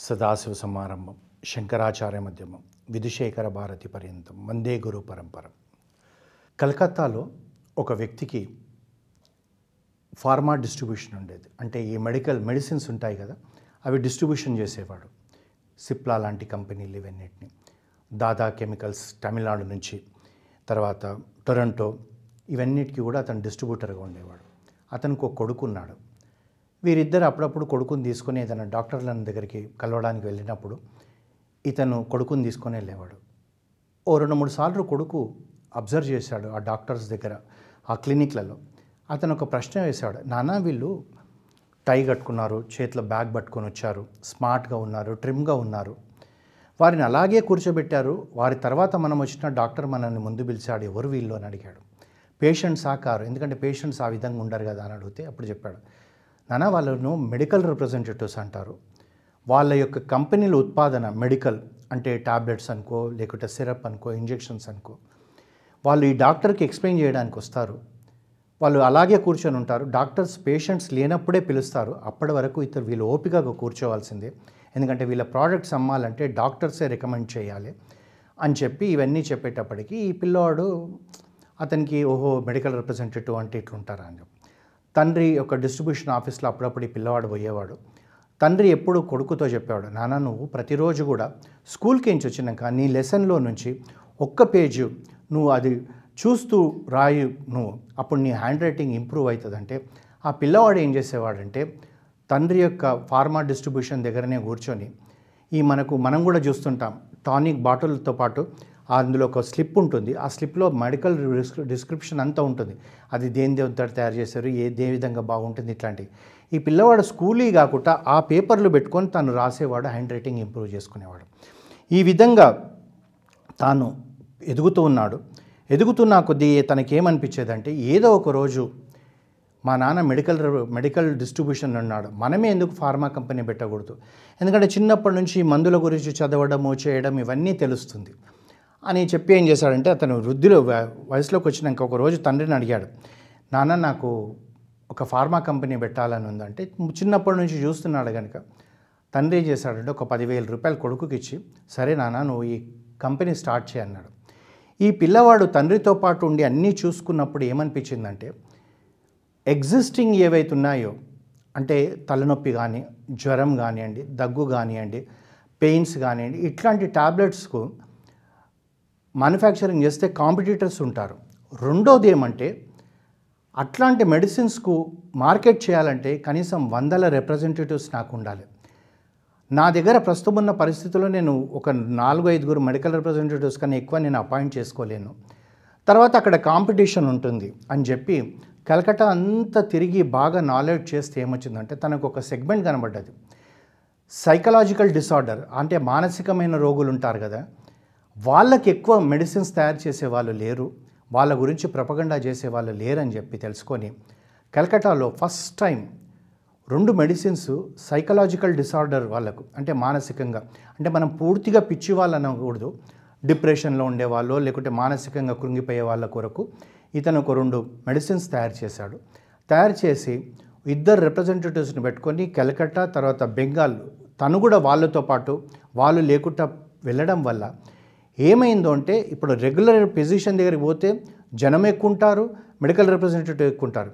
సదాశివ సమారంభం శంకరాచార్య మధ్యమం విధుశేఖర భారతి పర్యంతం వందే గురు పరంపర కలకత్తాలో ఒక వ్యక్తికి ఫార్మా డిస్ట్రిబ్యూషన్ ఉండేది అంటే ఈ మెడికల్ మెడిసిన్స్ ఉంటాయి కదా అవి డిస్ట్రిబ్యూషన్ చేసేవాడు సిప్లా లాంటి కంపెనీలు ఇవన్నిటిని దాదా కెమికల్స్ తమిళనాడు నుంచి తర్వాత టొరంటో ఇవన్నిటికీ కూడా అతను డిస్ట్రిబ్యూటర్గా ఉండేవాడు అతనికి ఒక కొడుకున్నాడు వీరిద్దరు అప్పుడప్పుడు కొడుకుని తీసుకుని ఏదైనా డాక్టర్ల దగ్గరికి కలవడానికి వెళ్ళినప్పుడు ఇతను కొడుకుని తీసుకునే లేవాడు ఓ రెండు మూడు సార్లు కొడుకు అబ్జర్వ్ చేశాడు ఆ డాక్టర్స్ దగ్గర ఆ క్లినిక్లలో అతను ఒక ప్రశ్న వేశాడు నానా వీళ్ళు టై కట్టుకున్నారు చేతిలో బ్యాగ్ పట్టుకొని వచ్చారు స్మార్ట్గా ఉన్నారు ట్రిమ్గా ఉన్నారు వారిని అలాగే కూర్చోబెట్టారు వారి తర్వాత మనం వచ్చిన డాక్టర్ మనల్ని ముందు పిలిచాడు ఎవరు వీళ్ళు అని అడిగాడు పేషెంట్స్ కారు ఎందుకంటే పేషెంట్స్ ఆ విధంగా ఉండరు కదా అని అడిగితే అప్పుడు చెప్పాడు నానా వాళ్ళను మెడికల్ రిప్రజెంటేటివ్స్ అంటారు వాళ్ళ యొక్క కంపెనీల ఉత్పాదన మెడికల్ అంటే ట్యాబ్లెట్స్ అనుకో లేకుంటే సిరప్ అనుకో ఇంజెక్షన్స్ అనుకో వాళ్ళు ఈ డాక్టర్కి ఎక్స్ప్లెయిన్ చేయడానికి వస్తారు వాళ్ళు అలాగే కూర్చొని ఉంటారు డాక్టర్స్ పేషెంట్స్ లేనప్పుడే పిలుస్తారు అప్పటి వరకు ఇతరు వీళ్ళు ఓపికగా కూర్చోవాల్సిందే ఎందుకంటే వీళ్ళ ప్రోడక్ట్స్ అమ్మాలంటే డాక్టర్సే రికమెండ్ చేయాలి అని చెప్పి ఇవన్నీ చెప్పేటప్పటికి ఈ పిల్లవాడు అతనికి ఓహో మెడికల్ రిప్రజెంటేటివ్ అంటే ఇట్లుంటారా అని చెప్పి తండ్రి ఒక డిస్ట్రిబ్యూషన్ ఆఫీస్లో అప్పుడప్పుడు ఈ పిల్లవాడు పోయేవాడు తండ్రి ఎప్పుడు కొడుకుతో చెప్పాడు నాన్న నువ్వు ప్రతిరోజు కూడా స్కూల్కి నుంచి వచ్చినాక నీ లెసన్లో నుంచి ఒక్క పేజు నువ్వు అది చూస్తూ రాయు నువ్వు అప్పుడు నీ హ్యాండ్ రైటింగ్ ఇంప్రూవ్ అవుతుందంటే ఆ పిల్లవాడు ఏం చేసేవాడంటే తండ్రి యొక్క ఫార్మా డిస్ట్రిబ్యూషన్ దగ్గరనే కూర్చొని ఈ మనకు మనం కూడా చూస్తుంటాం టానిక్ బాటిల్తో పాటు అందులో ఒక స్లిప్ ఉంటుంది ఆ స్లిప్లో మెడికల్ డిస్క్రిప్షన్ అంతా ఉంటుంది అది దేని దేవత తయారు చేశారు ఏ దే విధంగా బాగుంటుంది ఇట్లాంటివి ఈ పిల్లవాడు స్కూలీ కాకుండా ఆ పేపర్లు పెట్టుకొని తను రాసేవాడు హ్యాండ్ రైటింగ్ ఇంప్రూవ్ చేసుకునేవాడు ఈ విధంగా తాను ఎదుగుతూ ఉన్నాడు ఎదుగుతున్న కొద్దీ తనకేమనిపించేదంటే ఏదో ఒక రోజు మా నాన్న మెడికల్ మెడికల్ డిస్ట్రిబ్యూషన్ ఉన్నాడు మనమే ఎందుకు ఫార్మా కంపెనీ పెట్టకూడదు ఎందుకంటే చిన్నప్పటి నుంచి మందుల గురించి చదవడము చేయడం ఇవన్నీ తెలుస్తుంది అని చెప్పి ఏం చేశాడంటే అతను వృద్ధిలో వయసులోకి వచ్చినాక ఒక రోజు తండ్రిని అడిగాడు నాన్న నాకు ఒక ఫార్మా కంపెనీ పెట్టాలని ఉందంటే చిన్నప్పటి నుంచి చూస్తున్నాడు కనుక తండ్రి ఏం చేశాడంటే ఒక పదివేల రూపాయలు కొడుకుకి ఇచ్చి సరే నాన్న నువ్వు ఈ కంపెనీ స్టార్ట్ చేయన్నాడు ఈ పిల్లవాడు తండ్రితో పాటు ఉండి అన్నీ చూసుకున్నప్పుడు ఏమనిపించిందంటే ఎగ్జిస్టింగ్ ఏవైతే ఉన్నాయో అంటే తలనొప్పి కానీ జ్వరం కానివ్వండి దగ్గు కానివ్వండి పెయిన్స్ కానివ్వండి ఇట్లాంటి ట్యాబ్లెట్స్కు మ్యానుఫ్యాక్చరింగ్ చేస్తే కాంపిటీటర్స్ ఉంటారు రెండోది ఏమంటే అట్లాంటి మెడిసిన్స్కు మార్కెట్ చేయాలంటే కనీసం వందల రిప్రజెంటేటివ్స్ నాకు ఉండాలి నా దగ్గర ప్రస్తుతం ఉన్న పరిస్థితుల్లో నేను ఒక నాలుగు ఐదుగురు మెడికల్ రిప్రజెంటేటివ్స్ కన్నా ఎక్కువ నేను అపాయింట్ చేసుకోలేను తర్వాత అక్కడ కాంపిటీషన్ ఉంటుంది అని చెప్పి కలకట్ట అంతా తిరిగి బాగా నాలెడ్జ్ చేస్తే ఏమొచ్చిందంటే తనకు ఒక సెగ్మెంట్ కనబడ్డది సైకలాజికల్ డిసార్డర్ అంటే మానసికమైన రోగులు ఉంటారు కదా వాళ్ళకి ఎక్కువ మెడిసిన్స్ తయారు చేసే వాళ్ళు లేరు వాళ్ళ గురించి ప్రపగండా చేసే వాళ్ళు లేరని చెప్పి తెలుసుకొని కలకటాలో ఫస్ట్ టైం రెండు మెడిసిన్స్ సైకలాజికల్ డిసార్డర్ వాళ్ళకు అంటే మానసికంగా అంటే మనం పూర్తిగా పిచ్చి వాళ్ళు అనకూడదు డిప్రెషన్లో ఉండేవాళ్ళు లేకుంటే మానసికంగా కృంగిపోయే వాళ్ళ కొరకు ఇతను ఒక రెండు మెడిసిన్స్ తయారు చేశాడు తయారు చేసి ఇద్దరు రిప్రజెంటేటివ్స్ని పెట్టుకొని కలకట్టా తర్వాత బెంగాల్ తను కూడా వాళ్ళతో పాటు వాళ్ళు లేకుండా వెళ్ళడం వల్ల ఏమైందో అంటే ఇప్పుడు రెగ్యులర్ ఫిజిషియన్ దగ్గరికి పోతే జనం ఎక్కుంటారు మెడికల్ రిప్రజెంటేటివ్ ఎక్కుంటారు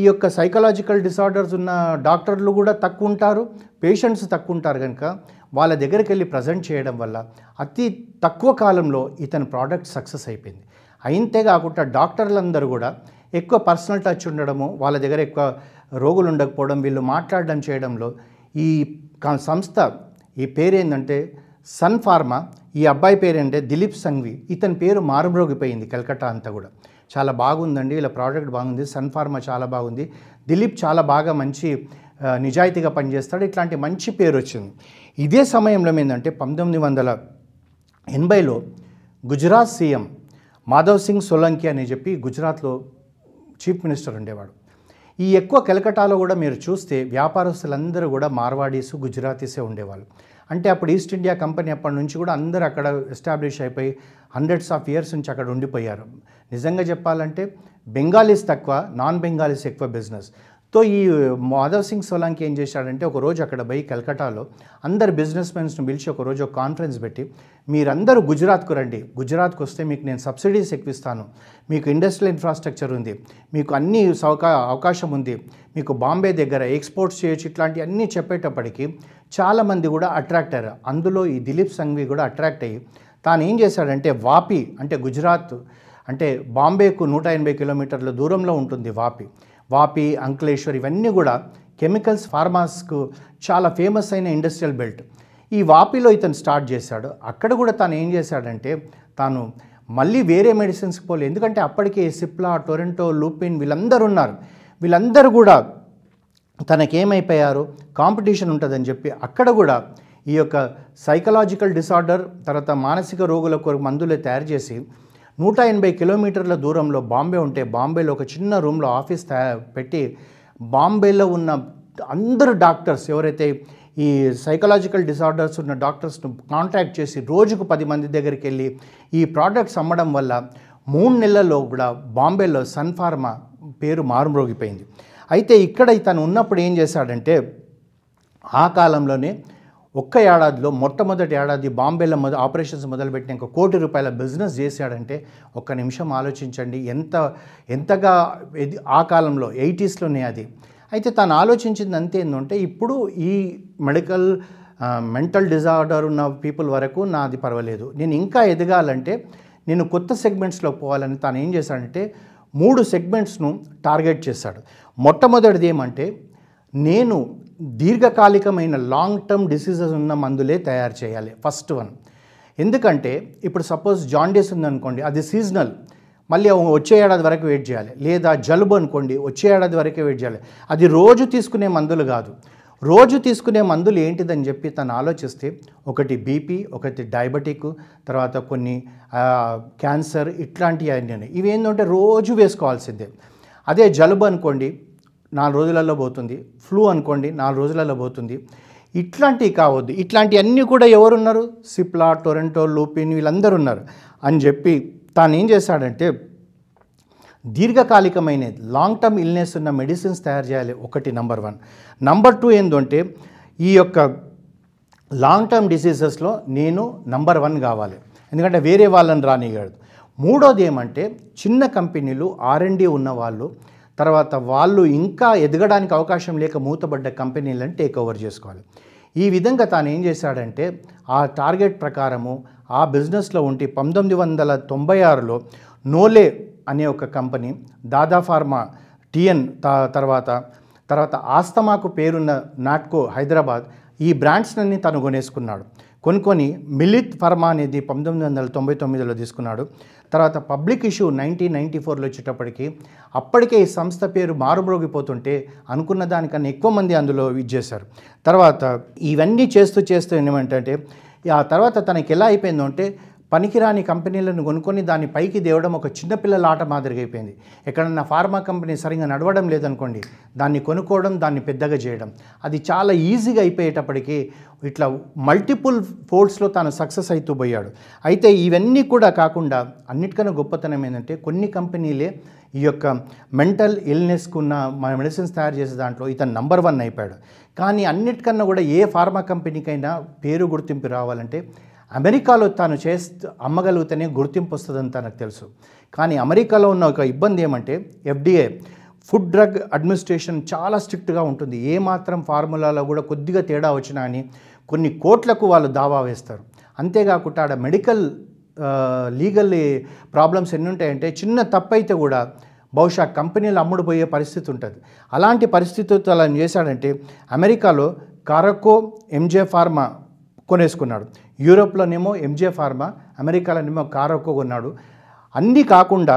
ఈ యొక్క సైకలాజికల్ డిసార్డర్స్ ఉన్న డాక్టర్లు కూడా తక్కువ ఉంటారు పేషెంట్స్ తక్కువ ఉంటారు కనుక వాళ్ళ దగ్గరికి వెళ్ళి ప్రజెంట్ చేయడం వల్ల అతి తక్కువ కాలంలో ఇతని ప్రోడక్ట్ సక్సెస్ అయిపోయింది అయితే కాకుండా డాక్టర్లందరూ కూడా ఎక్కువ పర్సనల్ టచ్ ఉండడము వాళ్ళ దగ్గర ఎక్కువ రోగులు ఉండకపోవడం వీళ్ళు మాట్లాడడం చేయడంలో ఈ సంస్థ ఈ పేరు ఏంటంటే సన్ ఫార్మా ఈ అబ్బాయి పేరంటే దిలీప్ సంఘ్వి ఇతని పేరు మారుమ్రోగిపోయింది కలకట్టా అంతా కూడా చాలా బాగుందండి ఇలా ప్రోడక్ట్ బాగుంది సన్ ఫార్మా చాలా బాగుంది దిలీప్ చాలా బాగా మంచి నిజాయితీగా పనిచేస్తాడు ఇట్లాంటి మంచి పేరు వచ్చింది ఇదే సమయంలో ఏంటంటే పంతొమ్మిది వందల ఎనభైలో గుజరాత్ సీఎం మాధవ్ సింగ్ సోలంకి అని చెప్పి గుజరాత్లో చీఫ్ మినిస్టర్ ఉండేవాడు ఈ ఎక్కువ కలకటాలో కూడా మీరు చూస్తే వ్యాపారస్తులందరూ కూడా మార్వాడీసు గుజరాతీసే ఉండేవాళ్ళు అంటే అప్పుడు ఈస్ట్ ఇండియా కంపెనీ అప్పటి నుంచి కూడా అందరు అక్కడ ఎస్టాబ్లిష్ అయిపోయి హండ్రెడ్స్ ఆఫ్ ఇయర్స్ నుంచి అక్కడ ఉండిపోయారు నిజంగా చెప్పాలంటే బెంగాలీస్ తక్కువ నాన్ బెంగాలీస్ ఎక్కువ బిజినెస్ తో ఈ మాధవ్ సింగ్ సోలాంకి ఏం చేశాడంటే ఒకరోజు అక్కడ పోయి కలకటాలో అందరు బిజినెస్ మెన్స్ను పిలిచి ఒకరోజు ఒక కాన్ఫరెన్స్ పెట్టి మీరందరూ గుజరాత్కు రండి గుజరాత్కు వస్తే మీకు నేను సబ్సిడీస్ ఎక్కిస్తాను మీకు ఇండస్ట్రియల్ ఇన్ఫ్రాస్ట్రక్చర్ ఉంది మీకు అన్ని సౌకా అవకాశం ఉంది మీకు బాంబే దగ్గర ఎక్స్పోర్ట్స్ చేయొచ్చు ఇట్లాంటివి అన్నీ చెప్పేటప్పటికి చాలామంది కూడా అట్రాక్ట్ అయ్యారు అందులో ఈ దిలీప్ సంఘ్వి కూడా అట్రాక్ట్ అయ్యి తాను ఏం చేశాడంటే వాపి అంటే గుజరాత్ అంటే బాంబేకు నూట ఎనభై కిలోమీటర్ల దూరంలో ఉంటుంది వాపి వాపి అంకలేశ్వర్ ఇవన్నీ కూడా కెమికల్స్ ఫార్మాస్కు చాలా ఫేమస్ అయిన ఇండస్ట్రియల్ బెల్ట్ ఈ వాపిలో ఇతను స్టార్ట్ చేశాడు అక్కడ కూడా తాను ఏం చేశాడంటే తాను మళ్ళీ వేరే మెడిసిన్స్కి పోలే ఎందుకంటే అప్పటికే సిప్లా టొరెంటో లూపిన్ వీళ్ళందరూ ఉన్నారు వీళ్ళందరూ కూడా తనకేమైపోయారు కాంపిటీషన్ ఉంటుందని చెప్పి అక్కడ కూడా ఈ యొక్క సైకలాజికల్ డిసార్డర్ తర్వాత మానసిక రోగుల కొరకు మందులు తయారు చేసి నూట ఎనభై కిలోమీటర్ల దూరంలో బాంబే ఉంటే బాంబేలో ఒక చిన్న రూమ్లో ఆఫీస్ పెట్టి బాంబేలో ఉన్న అందరు డాక్టర్స్ ఎవరైతే ఈ సైకలాజికల్ డిసార్డర్స్ ఉన్న డాక్టర్స్ను కాంటాక్ట్ చేసి రోజుకు పది మంది దగ్గరికి వెళ్ళి ఈ ప్రోడక్ట్స్ అమ్మడం వల్ల మూడు నెలల్లో కూడా బాంబేలో సన్ ఫార్మా పేరు మారుమ్రోగిపోయింది అయితే ఇక్కడ తను ఉన్నప్పుడు ఏం చేశాడంటే ఆ కాలంలోనే ఒక్క ఏడాదిలో మొట్టమొదటి ఏడాది బాంబేలో మొద ఆపరేషన్స్ మొదలుపెట్టిన ఒక కోటి రూపాయల బిజినెస్ చేశాడంటే ఒక్క నిమిషం ఆలోచించండి ఎంత ఎంతగా ఆ కాలంలో ఎయిటీస్లోనే అది అయితే తాను ఆలోచించింది అంతే ఏంటంటే ఇప్పుడు ఈ మెడికల్ మెంటల్ డిజార్డర్ ఉన్న పీపుల్ వరకు నాది పర్వాలేదు నేను ఇంకా ఎదగాలంటే నేను కొత్త సెగ్మెంట్స్లో పోవాలని తాను ఏం చేశాడంటే మూడు సెగ్మెంట్స్ను టార్గెట్ చేశాడు మొట్టమొదటిది ఏమంటే నేను దీర్ఘకాలికమైన లాంగ్ టర్మ్ డిసీజెస్ ఉన్న మందులే తయారు చేయాలి ఫస్ట్ వన్ ఎందుకంటే ఇప్పుడు సపోజ్ జాండీస్ ఉందనుకోండి అది సీజనల్ మళ్ళీ వచ్చే ఏడాది వరకు వెయిట్ చేయాలి లేదా జలుబు అనుకోండి వచ్చే ఏడాది వరకే వెయిట్ చేయాలి అది రోజు తీసుకునే మందులు కాదు రోజు తీసుకునే మందులు ఏంటిదని చెప్పి తను ఆలోచిస్తే ఒకటి బీపీ ఒకటి డయాబెటిక్ తర్వాత కొన్ని క్యాన్సర్ ఇట్లాంటివి అన్నీ ఇవి ఏంటంటే రోజు వేసుకోవాల్సిందే అదే జలుబు అనుకోండి నాలుగు రోజులలో పోతుంది ఫ్లూ అనుకోండి నాలుగు రోజులలో పోతుంది ఇట్లాంటివి కావద్దు ఇట్లాంటివన్నీ కూడా ఎవరున్నారు సిప్లా టొరెంటో లూపిన్ వీళ్ళందరూ ఉన్నారు అని చెప్పి తాను ఏం చేశాడంటే దీర్ఘకాలికమైన లాంగ్ టర్మ్ ఇల్నెస్ ఉన్న మెడిసిన్స్ తయారు చేయాలి ఒకటి నంబర్ వన్ నంబర్ టూ ఏంటంటే ఈ యొక్క లాంగ్ టర్మ్ డిసీజెస్లో నేను నంబర్ వన్ కావాలి ఎందుకంటే వేరే వాళ్ళని రానియగలదు మూడోది ఏమంటే చిన్న కంపెనీలు ఆర్ఎండి ఉన్న వాళ్ళు తర్వాత వాళ్ళు ఇంకా ఎదగడానికి అవకాశం లేక మూతబడ్డ కంపెనీలను టేక్ ఓవర్ చేసుకోవాలి ఈ విధంగా తాను ఏం చేశాడంటే ఆ టార్గెట్ ప్రకారము ఆ బిజినెస్లో ఉంటే పంతొమ్మిది వందల తొంభై ఆరులో నోలే అనే ఒక కంపెనీ దాదా ఫార్మా టిఎన్ తర్వాత తర్వాత ఆస్తమాకు పేరున్న నాట్కో హైదరాబాద్ ఈ బ్రాండ్స్లన్నీ తను కొనేసుకున్నాడు కొనుక్కొని మిలిత్ ఫర్మా అనేది పంతొమ్మిది వందల తొంభై తొమ్మిదిలో తీసుకున్నాడు తర్వాత పబ్లిక్ ఇష్యూ నైన్టీన్ నైన్టీ ఫోర్లో వచ్చేటప్పటికి అప్పటికే ఈ సంస్థ పేరు మారుమ్రోగిపోతుంటే అనుకున్న దానికన్నా ఎక్కువ మంది అందులో ఇది చేశారు తర్వాత ఇవన్నీ చేస్తూ చేస్తూ ఏమంటే ఆ తర్వాత తనకి ఎలా అయిపోయిందో అంటే పనికిరాని కంపెనీలను కొనుక్కొని దాన్ని పైకి దేవడం ఒక చిన్నపిల్లల ఆట మాదిరిగా అయిపోయింది ఎక్కడన్నా ఫార్మా కంపెనీ సరిగా నడవడం లేదనుకోండి దాన్ని కొనుక్కోవడం దాన్ని పెద్దగా చేయడం అది చాలా ఈజీగా అయిపోయేటప్పటికీ ఇట్లా మల్టిపుల్ ఫోర్డ్స్లో తాను సక్సెస్ అవుతూ పోయాడు అయితే ఇవన్నీ కూడా కాకుండా అన్నిటికన్నా గొప్పతనం ఏంటంటే కొన్ని కంపెనీలే ఈ యొక్క మెంటల్ ఇల్నెస్కు ఉన్న మన మెడిసిన్స్ తయారు చేసే దాంట్లో ఇతను నంబర్ వన్ అయిపోయాడు కానీ అన్నిటికన్నా కూడా ఏ ఫార్మా కంపెనీకైనా పేరు గుర్తింపు రావాలంటే అమెరికాలో తాను చేస్తూ అమ్మగలిగితేనే గుర్తింపు వస్తుందని తనకు తెలుసు కానీ అమెరికాలో ఉన్న ఒక ఇబ్బంది ఏమంటే ఎఫ్డిఏ ఫుడ్ డ్రగ్ అడ్మినిస్ట్రేషన్ చాలా స్ట్రిక్ట్గా ఉంటుంది ఏమాత్రం ఫార్ములాలో కూడా కొద్దిగా తేడా వచ్చినా అని కొన్ని కోట్లకు వాళ్ళు దావా వేస్తారు అంతేకాకుండా ఆడ మెడికల్ లీగల్ ప్రాబ్లమ్స్ ఎన్ని ఉంటాయంటే చిన్న తప్పైతే కూడా బహుశా కంపెనీలు అమ్ముడుపోయే పరిస్థితి ఉంటుంది అలాంటి పరిస్థితితో అలా చేశాడంటే అమెరికాలో కారకో ఎంజే ఫార్మా కొనేసుకున్నాడు యూరోప్లోనేమో ఎంజే ఫార్మా అమెరికాలోనేమో కారోకో కొన్నాడు అన్నీ కాకుండా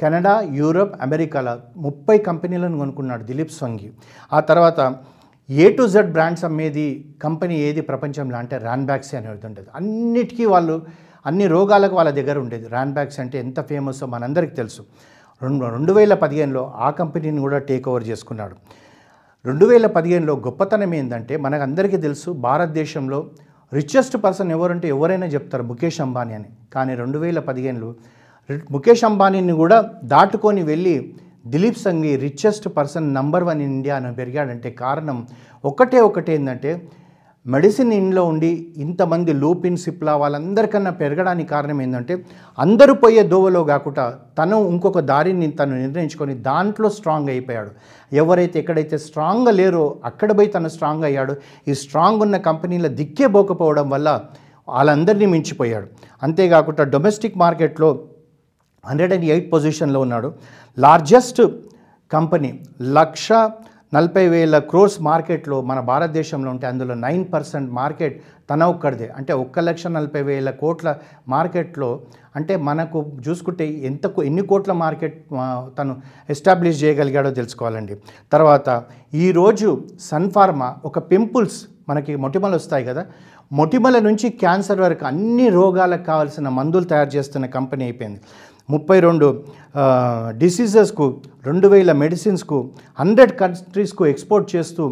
కెనడా యూరోప్ అమెరికాల ముప్పై కంపెనీలను కొనుక్కున్నాడు దిలీప్ స్వంగి ఆ తర్వాత ఏ టు జెడ్ బ్రాండ్స్ అమ్మేది కంపెనీ ఏది ప్రపంచంలో అంటే ర్యాన్బ్యాక్సీ అనేది ఉండేది అన్నిటికీ వాళ్ళు అన్ని రోగాలకు వాళ్ళ దగ్గర ఉండేది ర్యాన్బ్యాక్స్ అంటే ఎంత ఫేమస్ మనందరికీ తెలుసు రెండు రెండు వేల పదిహేనులో ఆ కంపెనీని కూడా టేక్ ఓవర్ చేసుకున్నాడు రెండు వేల పదిహేనులో గొప్పతనం ఏంటంటే మనకు అందరికీ తెలుసు భారతదేశంలో రిచెస్ట్ పర్సన్ ఎవరంటే ఎవరైనా చెప్తారు ముఖేష్ అంబానీ అని కానీ రెండు వేల పదిహేనులో ముఖేష్ అంబానీని కూడా దాటుకొని వెళ్ళి Dilip Shanghvi richest person number one in India అని పెరిగాడంటే కారణం ఒకటే ఒకటి ఏంటంటే మెడిసిన్ ఇన్లో ఉండి ఇంతమంది లూపిన్ సిప్లా వాళ్ళందరికన్నా పెరగడానికి కారణం ఏంటంటే అందరూ పోయే దోవలో కాకుండా తను ఇంకొక దారిని తను నిర్ణయించుకొని దాంట్లో స్ట్రాంగ్ అయిపోయాడు ఎవరైతే ఎక్కడైతే స్ట్రాంగ్గా లేరో అక్కడ పోయి తను స్ట్రాంగ్ అయ్యాడు ఈ స్ట్రాంగ్ ఉన్న కంపెనీల దిక్కే పోకపోవడం వల్ల వాళ్ళందరినీ మించిపోయాడు అంతేకాకుండా డొమెస్టిక్ మార్కెట్లో హండ్రెడ్ అండ్ ఎయిట్ పొజిషన్లో ఉన్నాడు లార్జెస్ట్ కంపెనీ లక్ష నలభై వేల క్రోర్స్ మార్కెట్లో మన భారతదేశంలో ఉంటే అందులో నైన్ పర్సెంట్ మార్కెట్ తన ఒక్కడిదే అంటే ఒక్క లక్ష నలభై వేల కోట్ల మార్కెట్లో అంటే మనకు చూసుకుంటే ఎంత ఎన్ని కోట్ల మార్కెట్ తను ఎస్టాబ్లిష్ చేయగలిగాడో తెలుసుకోవాలండి తర్వాత ఈరోజు సన్ఫార్మా ఒక పింపుల్స్ మనకి మొటిమలు వస్తాయి కదా మొటిమల నుంచి క్యాన్సర్ వరకు అన్ని రోగాలకు కావాల్సిన మందులు తయారు చేస్తున్న కంపెనీ అయిపోయింది ముప్పై రెండు డిసీజెస్కు రెండు వేల మెడిసిన్స్కు హండ్రెడ్ కంట్రీస్కు ఎక్స్పోర్ట్ చేస్తూ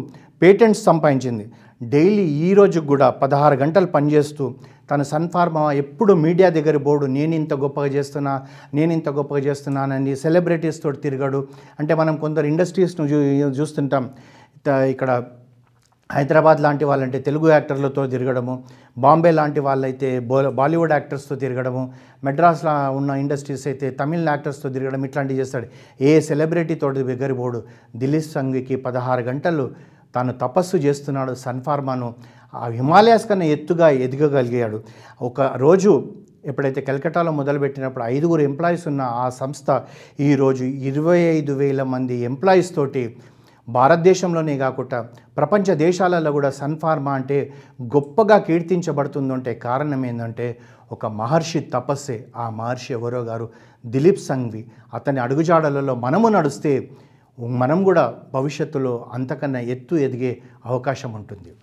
పేటెంట్స్ సంపాదించింది డైలీ ఈ రోజుకు కూడా పదహారు గంటలు పనిచేస్తూ తన సన్ఫార్మా ఎప్పుడు మీడియా దగ్గర బోర్డు నేను ఇంత గొప్పగా చేస్తున్నా నేను ఇంత గొప్పగా చేస్తున్నానని సెలబ్రిటీస్ తోటి తిరగడు అంటే మనం కొందరు ఇండస్ట్రీస్ను చూ చూస్తుంటాం ఇక్కడ హైదరాబాద్ లాంటి వాళ్ళంటే తెలుగు యాక్టర్లతో తిరగడము బాంబే లాంటి వాళ్ళైతే బాలీవుడ్ యాక్టర్స్తో తిరగడము మెడ్రాస్లో ఉన్న ఇండస్ట్రీస్ అయితే తమిళ యాక్టర్స్తో తిరగడం ఇట్లాంటివి చేస్తాడు ఏ సెలబ్రిటీతో పోడు దిలీప్ సంఘికి పదహారు గంటలు తాను తపస్సు చేస్తున్నాడు సన్ఫార్మాను ఆ హిమాలయాస్ కన్నా ఎత్తుగా ఎదగగలిగాడు ఒక రోజు ఎప్పుడైతే కలకటాలో మొదలుపెట్టినప్పుడు ఐదుగురు ఎంప్లాయీస్ ఉన్న ఆ సంస్థ ఈరోజు ఇరవై ఐదు వేల మంది ఎంప్లాయీస్ తోటి భారతదేశంలోనే కాకుండా ప్రపంచ దేశాలలో కూడా సన్ఫార్మా అంటే గొప్పగా కీర్తించబడుతుందంటే కారణం ఏంటంటే ఒక మహర్షి తపస్సే ఆ మహర్షి ఎవరో గారు దిలీప్ సంఘ్వి అతని అడుగుజాడలలో మనము నడిస్తే మనం కూడా భవిష్యత్తులో అంతకన్నా ఎత్తు ఎదిగే అవకాశం ఉంటుంది